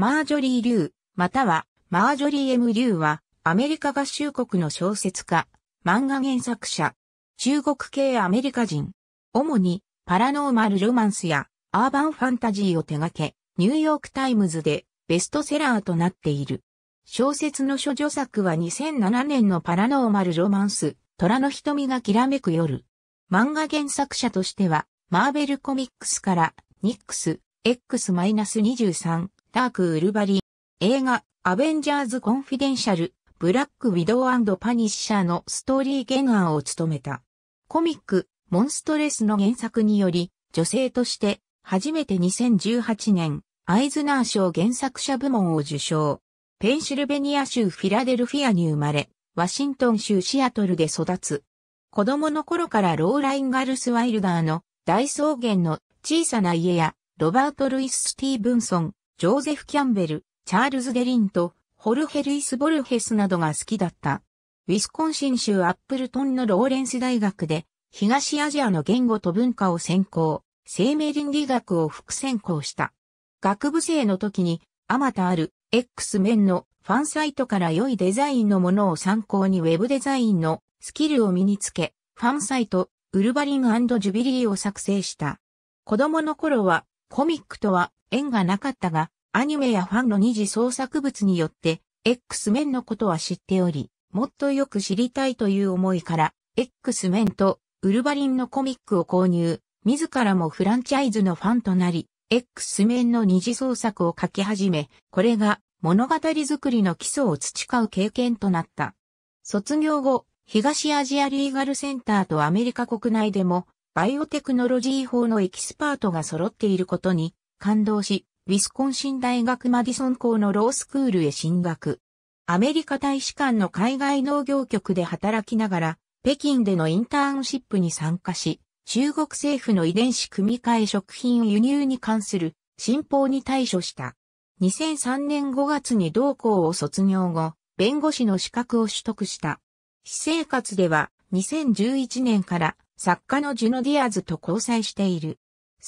マージョリー・リュー、またはマージョリー・エム・リューは、アメリカ合衆国の小説家、漫画原作者、中国系アメリカ人、主にパラノーマル・ロマンスやアーバン・ファンタジーを手掛け、ニューヨーク・タイムズでベストセラーとなっている。小説の諸女作は2007年のパラノーマル・ロマンス、虎の瞳がきらめく夜。漫画原作者としては、マーベルコミックスから、ニックス、X-23、ダーク・ウルバリン、映画、アベンジャーズ・コンフィデンシャル、ブラック・ウィドウパニッシャーのストーリー原案を務めた。コミック、モンストレスの原作により、女性として、初めて2018年、アイズナー賞原作者部門を受賞。ペンシルベニア州フィラデルフィアに生まれ、ワシントン州シアトルで育つ。子供の頃からローラインガルスワイルダーの大草原の小さな家やロバート・ルイス・スティーブンソン、ジョーゼフ・キャンベル、チャールズ・デリンと、ホルヘルイス・ボルヘスなどが好きだった。ウィスコンシン州アップルトンのローレンス大学で、東アジアの言語と文化を専攻、生命倫理学を副専攻した。学部生の時に、あまたある X 面のファンサイトから良いデザインのものを参考にウェブデザインのスキルを身につけ、ファンサイト、ウルバリンジュビリーを作成した。子供の頃はコミックとは縁がなかったが、アニメやファンの二次創作物によって、X メンのことは知っており、もっとよく知りたいという思いから、X メンとウルバリンのコミックを購入、自らもフランチャイズのファンとなり、X メンの二次創作を書き始め、これが物語作りの基礎を培う経験となった。卒業後、東アジアリーガルセンターとアメリカ国内でもバイオテクノロジー法のエキスパートが揃っていることに感動し、ウィスコンシン大学マディソン校のロースクールへ進学。アメリカ大使館の海外農業局で働きながら、北京でのインターンシップに参加し、中国政府の遺伝子組み換え食品輸入に関する新法に対処した。2003年5月に同校を卒業後、弁護士の資格を取得した。私生活では2011年から作家のジュノ・ディアズと交際している。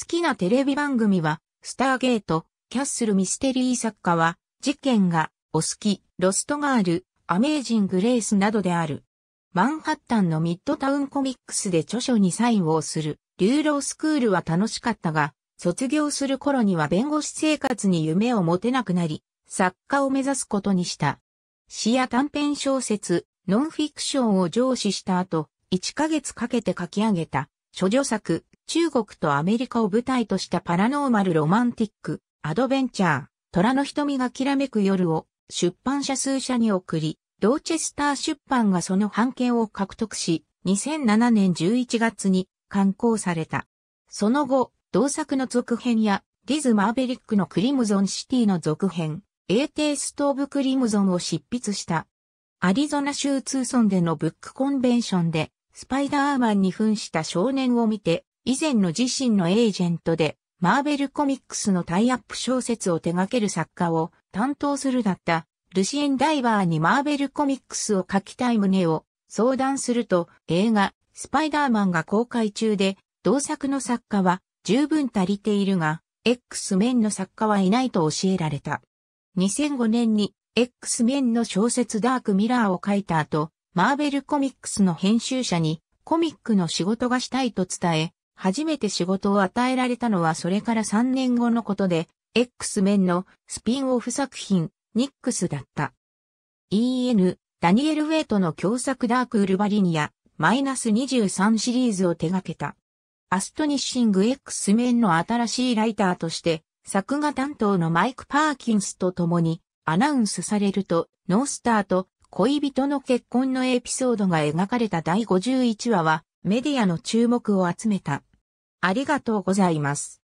好きなテレビ番組は、スターゲート、キャッスルミステリー作家は、事件が、お好き、ロストガール、アメージング・レースなどである。マンハッタンのミッドタウンコミックスで著書にサインをする、流浪スクールは楽しかったが、卒業する頃には弁護士生活に夢を持てなくなり、作家を目指すことにした。詩や短編小説、ノンフィクションを上司した後、1ヶ月かけて書き上げた、諸女作、中国とアメリカを舞台としたパラノーマルロマンティック、アドベンチャー、虎の瞳がきらめく夜を出版社数社に送り、ドーチェスター出版がその版権を獲得し、2007年11月に刊行された。その後、同作の続編や、ディズ・マーベリックのクリムゾン・シティの続編、エーテイスト・オブ・クリムゾンを執筆した。アリゾナ州ツーソンでのブックコンベンションで、スパイダーマンに扮した少年を見て、以前の自身のエージェントで、マーベルコミックスのタイアップ小説を手掛ける作家を担当するだったルシエン・ダイバーにマーベルコミックスを書きたい旨を相談すると映画スパイダーマンが公開中で同作の作家は十分足りているが X メンの作家はいないと教えられた。2005年に X メンの小説ダークミラーを書いた後マーベルコミックスの編集者にコミックの仕事がしたいと伝え、初めて仕事を与えられたのはそれから3年後のことで、X 面のスピンオフ作品、ニックスだった。E.N. ダニエル・ウェイトの共作ダーク・ウルバリニア、マイナス23シリーズを手掛けた。アストニッシング X 面の新しいライターとして、作画担当のマイク・パーキンスと共にアナウンスされると、ノースターと恋人の結婚のエピソードが描かれた第51話はメディアの注目を集めた。ありがとうございます。